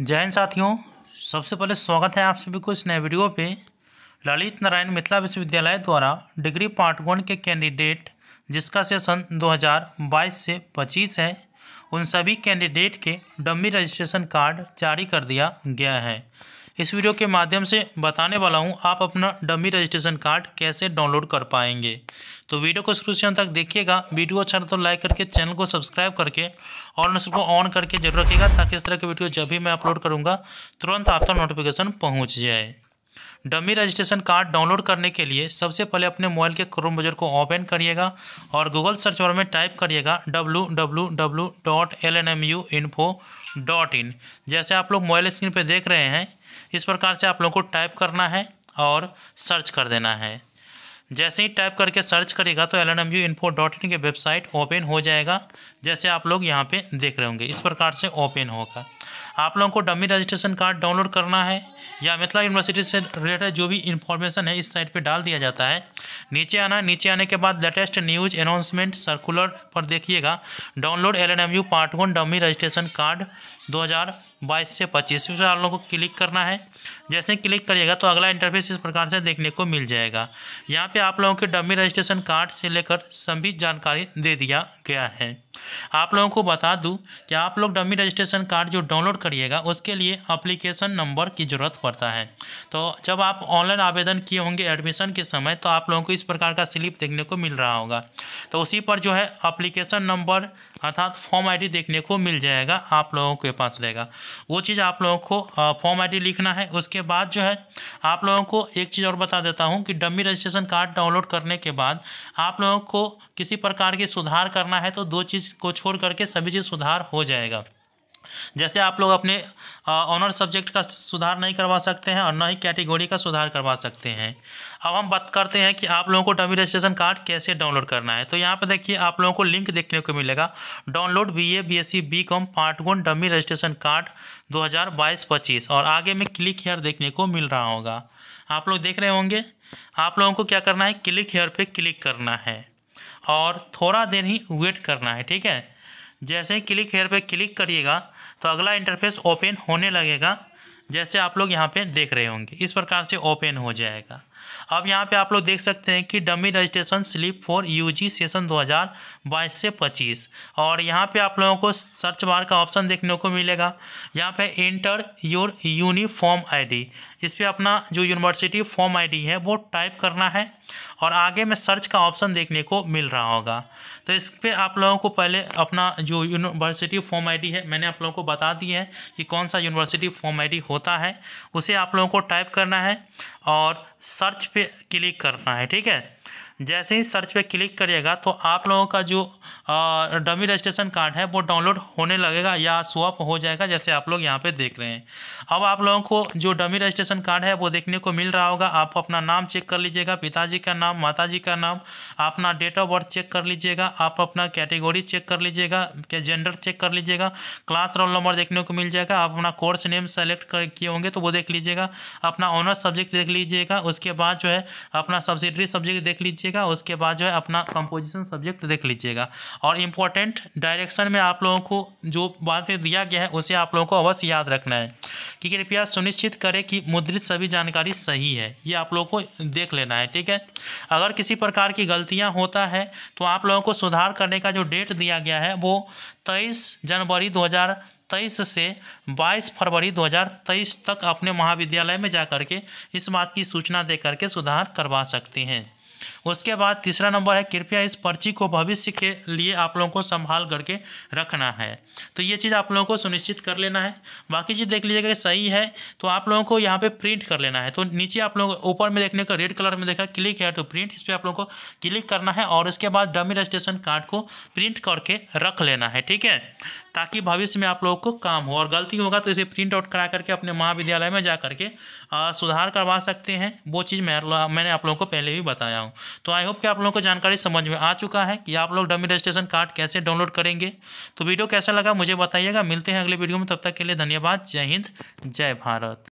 जय हिंद साथियों सबसे पहले स्वागत है आप सभी को इस नए वीडियो पे ललित नारायण मिथिला विश्वविद्यालय द्वारा डिग्री पार्ट वन के कैंडिडेट जिसका सेशन 2022 से 25 है उन सभी कैंडिडेट के डमी रजिस्ट्रेशन कार्ड जारी कर दिया गया है इस वीडियो के माध्यम से बताने वाला हूँ आप अपना डमी रजिस्ट्रेशन कार्ड कैसे डाउनलोड कर पाएंगे तो वीडियो को शुरू से अंत तक देखिएगा वीडियो अच्छा तो लाइक करके चैनल को सब्सक्राइब करके और नोटिस को ऑन करके जरूर रखिएगा ताकि इस तरह की वीडियो जब भी मैं अपलोड करूँगा तुरंत आपका नोटिफिकेशन पहुँच जाए डमी रजिस्ट्रेशन कार्ड डाउनलोड करने के लिए सबसे पहले अपने मोबाइल के क्रोम बजर को ओपन करिएगा और गूगल सर्च बार में टाइप करिएगा W W W dot L N M U info dot in जैसे आप लोग मोबाइल स्क्रीन पर देख रहे हैं इस प्रकार से आप लोगों को टाइप करना है और सर्च कर देना है जैसे ही टाइप करके सर्च करेगा तो L N M U info dot in की वेबसाइट ओपन हो जाएगा जैसे आप लोग यहाँ पे देख रहे होंगे इस प्रकार से ओपन होगा आप लोगों को डमी रजिस्ट्रेशन कार्ड डाउनलोड करना है या मिथिला यूनिवर्सिटी से रिलेटेड जो भी इन्फॉर्मेशन है इस साइट पे डाल दिया जाता है नीचे आना नीचे आने के बाद लेटेस्ट न्यूज अनाउंसमेंट सर्कुलर पर देखिएगा download L N M U part one dummy registration card दो हज़ार बाईस से पच्चीस इस पर आप लोगों को क्लिक करना है जैसे क्लिक करिएगा तो अगला इंटरफेस इस प्रकार से देखने को मिल जाएगा यहाँ पे आप लोगों के डमी रजिस्ट्रेशन कार्ड से लेकर सभी जानकारी दे दिया गया है आप लोगों को बता दूँ कि आप लोग डमी रजिस्ट्रेशन कार्ड जो डाउनलोड करिएगा उसके लिए अप्लीकेशन नंबर की ज़रूरत पड़ता है तो जब आप ऑनलाइन आवेदन किए होंगे एडमिशन के समय तो आप लोगों को इस प्रकार का स्लिप देखने को मिल रहा होगा तो उसी पर जो है अप्लीकेशन नंबर अर्थात फॉर्म आई देखने को मिल जाएगा आप लोगों के पास रहेगा वो चीज़ आप लोगों को फॉर्म आईडी लिखना है उसके बाद जो है आप लोगों को एक चीज़ और बता देता हूँ कि डम्मी रजिस्ट्रेशन कार्ड डाउनलोड करने के बाद आप लोगों को किसी प्रकार की सुधार करना है तो दो चीज़ को छोड़ करके सभी चीज़ सुधार हो जाएगा जैसे आप लोग अपने ऑनर सब्जेक्ट का सुधार नहीं करवा सकते हैं और न ही कैटेगरी का सुधार करवा सकते हैं अब हम बात करते हैं कि आप लोगों को डमी रजिस्ट्रेशन कार्ड कैसे डाउनलोड करना है तो यहाँ पर देखिए आप लोगों को लिंक देखने को मिलेगा download B A B S C B com part one dummy registration card दो हज़ार बाईस पच्चीस और आगे में क्लिक हेयर देखने को मिल रहा होगा आप लोग देख रहे होंगे आप लोगों को क्या करना है क्लिक हेयर पे क्लिक करना है और थोड़ा देर ही वेट करना है ठीक है जैसे ही क्लिक हेयर पे क्लिक करिएगा तो अगला इंटरफेस ओपन होने लगेगा जैसे आप लोग यहाँ पे देख रहे होंगे इस प्रकार से ओपन हो जाएगा अब यहाँ पे आप लोग देख सकते हैं कि dummy registration slip for UG session 2022 से 25 और यहाँ पे आप लोगों को सर्च बार का ऑप्शन देखने को मिलेगा यहाँ पे एंटर योर यूनिफॉर्म आईडी इस पर अपना जो यूनिवर्सिटी फॉर्म आईडी है वो टाइप करना है और आगे में सर्च का ऑप्शन देखने को मिल रहा होगा तो इस पर आप लोगों को पहले अपना जो यूनिवर्सिटी फॉर्म आईडी है मैंने आप लोगों को बता दी है कि कौन सा यूनिवर्सिटी फॉर्म आईडी होता है उसे आप लोगों को टाइप करना है और सर्च पे क्लिक करना है ठीक है जैसे ही सर्च पे क्लिक करिएगा तो आप लोगों का जो डमी रजिस्ट्रेशन कार्ड है वो डाउनलोड होने लगेगा या स्वप हो जाएगा जैसे आप लोग यहाँ पे देख रहे हैं अब आप लोगों को जो डमी रजिस्ट्रेशन कार्ड है वो देखने को मिल रहा होगा आप अपना नाम चेक कर लीजिएगा पिताजी का नाम माता जी का नाम अपना डेट ऑफ बर्थ चेक कर लीजिएगा आप अपना कैटेगोरी चेक कर लीजिएगा जेंडर चेक कर लीजिएगा क्लास रोल नंबर देखने को मिल जाएगा आप अपना कोर्स नेम सेलेक्ट किए होंगे तो वो देख लीजिएगा अपना ऑनर्स सब्जेक्ट देख लीजिएगा उसके बाद जो है अपना सब्सिडरी सब्जेक्ट देख लीजिएगा लीजिएगा उसके बाद जो है अपना कंपोजिशन सब्जेक्ट देख लीजिएगा और इम्पोर्टेंट डायरेक्शन में आप लोगों को जो बातें दिया गया है उसे आप लोगों को अवश्य याद रखना है कि कृपया सुनिश्चित करें कि मुद्रित सभी जानकारी सही है ये आप लोगों को देख लेना है ठीक है अगर किसी प्रकार की गलतियाँ होता है तो आप लोगों को सुधार करने का जो डेट दिया गया है वो तेईस जनवरी दो तेईस से बाईस फरवरी 2023 तक अपने महाविद्यालय में जा करके इस बात की सूचना दे करके सुधार करवा सकते हैं उसके बाद तीसरा नंबर है कृपया इस पर्ची को भविष्य के लिए आप लोगों को संभाल करके रखना है तो ये चीज़ आप लोगों को सुनिश्चित कर लेना है बाकी चीज़ देख लीजिएगा सही है तो आप लोगों को यहाँ पे प्रिंट कर लेना है तो नीचे आप लोग ऊपर में देखने का रेड कलर में देखा क्लिक है टू तो प्रिंट इस पर आप लोगों को क्लिक करना है और उसके बाद डमी रजिस्ट्रेशन कार्ड को प्रिंट करके रख लेना है ठीक है ताकि भविष्य में आप लोगों को काम हो और गलती होगा तो इसे प्रिंट आउट करा करके अपने महाविद्यालय में जा करके आ, सुधार करवा सकते हैं वो चीज़ मैं मैंने आप लोगों को पहले भी बताया हूँ तो आई होप कि आप लोगों को जानकारी समझ में आ चुका है कि आप लोग डमी रजिस्ट्रेशन कार्ड कैसे डाउनलोड करेंगे तो वीडियो कैसा लगा मुझे बताइएगा मिलते हैं अगले वीडियो में तब तक के लिए धन्यवाद जय हिंद जय भारत